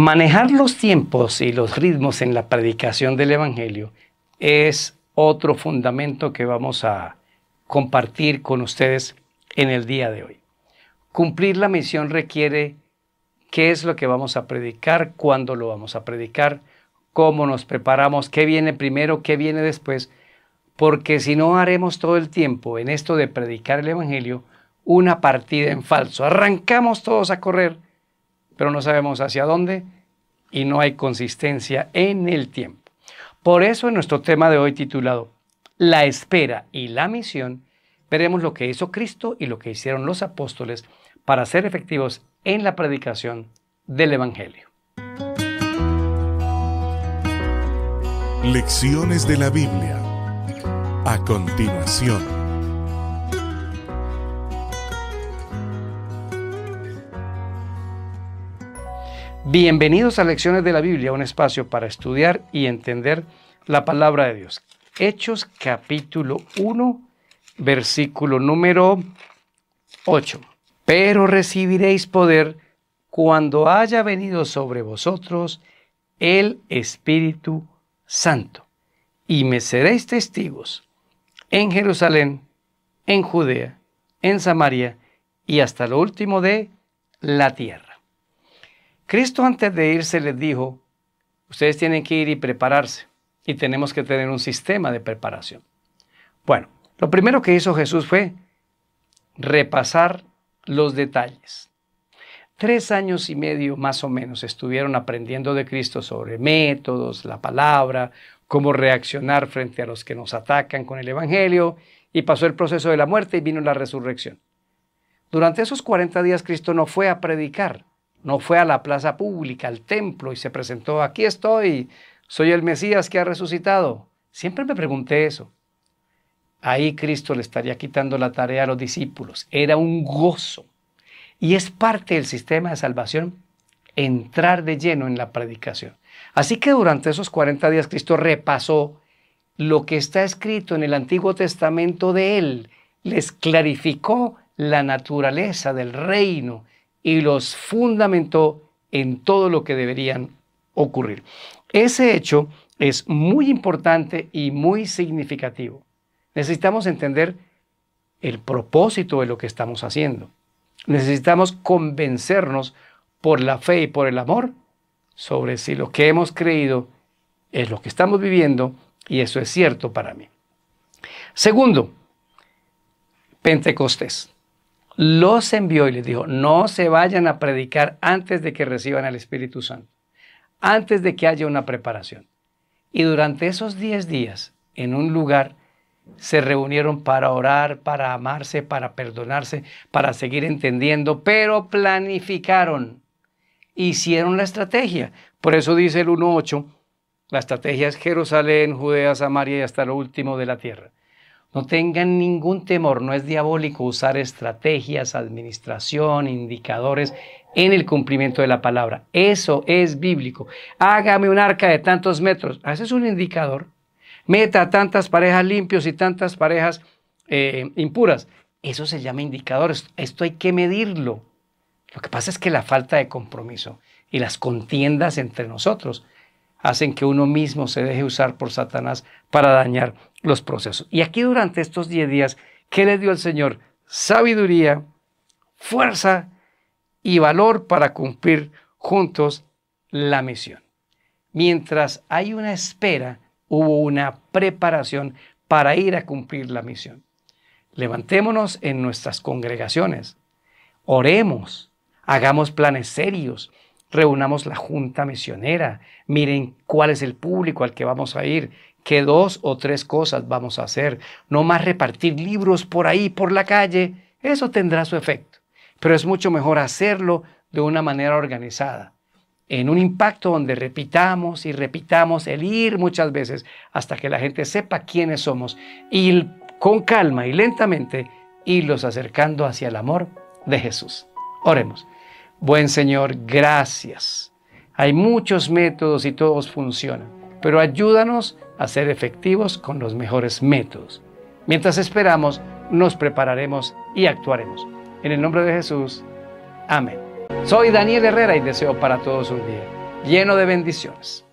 Manejar los tiempos y los ritmos en la predicación del Evangelio es otro fundamento que vamos a compartir con ustedes en el día de hoy. Cumplir la misión requiere qué es lo que vamos a predicar, cuándo lo vamos a predicar, cómo nos preparamos, qué viene primero, qué viene después, porque si no haremos todo el tiempo en esto de predicar el Evangelio, una partida en falso. Arrancamos todos a correr pero no sabemos hacia dónde y no hay consistencia en el tiempo. Por eso en nuestro tema de hoy titulado La espera y la misión, veremos lo que hizo Cristo y lo que hicieron los apóstoles para ser efectivos en la predicación del Evangelio. Lecciones de la Biblia. A continuación. Bienvenidos a Lecciones de la Biblia, un espacio para estudiar y entender la palabra de Dios. Hechos capítulo 1, versículo número 8. Pero recibiréis poder cuando haya venido sobre vosotros el Espíritu Santo, y me seréis testigos en Jerusalén, en Judea, en Samaria y hasta lo último de la tierra. Cristo antes de irse les dijo, ustedes tienen que ir y prepararse y tenemos que tener un sistema de preparación. Bueno, lo primero que hizo Jesús fue repasar los detalles. Tres años y medio más o menos estuvieron aprendiendo de Cristo sobre métodos, la palabra, cómo reaccionar frente a los que nos atacan con el Evangelio, y pasó el proceso de la muerte y vino la resurrección. Durante esos 40 días Cristo no fue a predicar, no fue a la plaza pública, al templo, y se presentó, aquí estoy, soy el Mesías que ha resucitado. Siempre me pregunté eso. Ahí Cristo le estaría quitando la tarea a los discípulos. Era un gozo. Y es parte del sistema de salvación entrar de lleno en la predicación. Así que durante esos 40 días Cristo repasó lo que está escrito en el Antiguo Testamento de Él. Les clarificó la naturaleza del reino y los fundamentó en todo lo que deberían ocurrir. Ese hecho es muy importante y muy significativo. Necesitamos entender el propósito de lo que estamos haciendo. Necesitamos convencernos por la fe y por el amor sobre si lo que hemos creído es lo que estamos viviendo y eso es cierto para mí. Segundo, Pentecostés los envió y les dijo, no se vayan a predicar antes de que reciban al Espíritu Santo, antes de que haya una preparación. Y durante esos 10 días, en un lugar, se reunieron para orar, para amarse, para perdonarse, para seguir entendiendo, pero planificaron, hicieron la estrategia. Por eso dice el 1.8, la estrategia es Jerusalén, Judea, Samaria y hasta lo último de la tierra. No tengan ningún temor, no es diabólico usar estrategias, administración, indicadores en el cumplimiento de la palabra. Eso es bíblico. Hágame un arca de tantos metros. Haces ah, un indicador. Meta tantas parejas limpios y tantas parejas eh, impuras. Eso se llama indicador. Esto hay que medirlo. Lo que pasa es que la falta de compromiso y las contiendas entre nosotros hacen que uno mismo se deje usar por Satanás para dañar los procesos. Y aquí durante estos 10 días, ¿qué les dio el Señor? Sabiduría, fuerza y valor para cumplir juntos la misión. Mientras hay una espera, hubo una preparación para ir a cumplir la misión. Levantémonos en nuestras congregaciones, oremos, hagamos planes serios, reunamos la junta misionera, miren cuál es el público al que vamos a ir, qué dos o tres cosas vamos a hacer, no más repartir libros por ahí, por la calle, eso tendrá su efecto, pero es mucho mejor hacerlo de una manera organizada, en un impacto donde repitamos y repitamos el ir muchas veces hasta que la gente sepa quiénes somos y con calma y lentamente irlos acercando hacia el amor de Jesús. Oremos. Buen Señor, gracias. Hay muchos métodos y todos funcionan, pero ayúdanos a ser efectivos con los mejores métodos. Mientras esperamos, nos prepararemos y actuaremos. En el nombre de Jesús, amén. Soy Daniel Herrera y deseo para todos un día lleno de bendiciones.